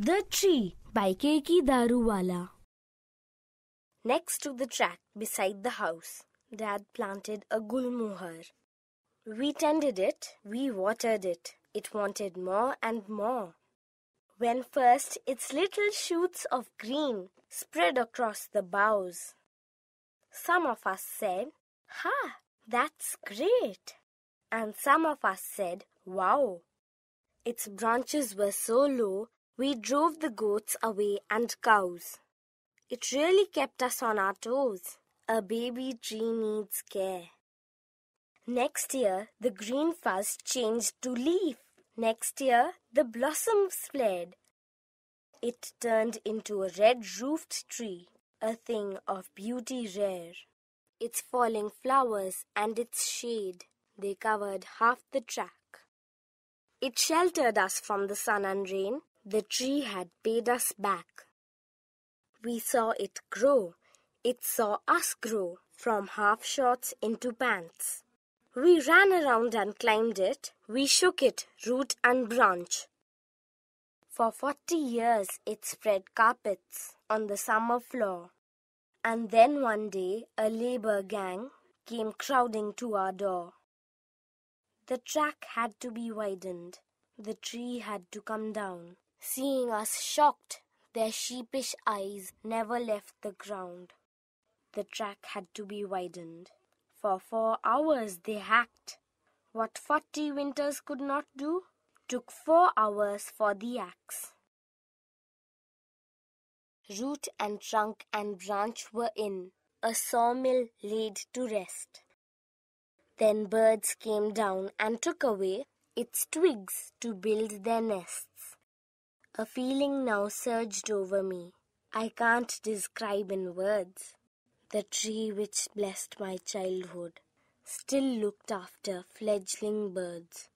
The Tree by Keki Daruwala. Next to the track, beside the house, Dad planted a gulmohar. We tended it, we watered it. It wanted more and more. When first its little shoots of green spread across the boughs, some of us said, Ha, that's great! And some of us said, Wow! Its branches were so low we drove the goats away and cows. It really kept us on our toes. A baby tree needs care. Next year, the green fuzz changed to leaf. Next year, the blossoms flared. It turned into a red roofed tree, a thing of beauty rare. Its falling flowers and its shade, they covered half the track. It sheltered us from the sun and rain, the tree had paid us back. We saw it grow. It saw us grow from half shorts into pants. We ran around and climbed it. We shook it, root and branch. For 40 years, it spread carpets on the summer floor. And then one day, a labor gang came crowding to our door. The track had to be widened. The tree had to come down. Seeing us shocked, their sheepish eyes never left the ground. The track had to be widened. For four hours they hacked. What forty winters could not do took four hours for the axe. Root and trunk and branch were in, a sawmill laid to rest. Then birds came down and took away its twigs to build their nests. A feeling now surged over me. I can't describe in words. The tree which blessed my childhood still looked after fledgling birds.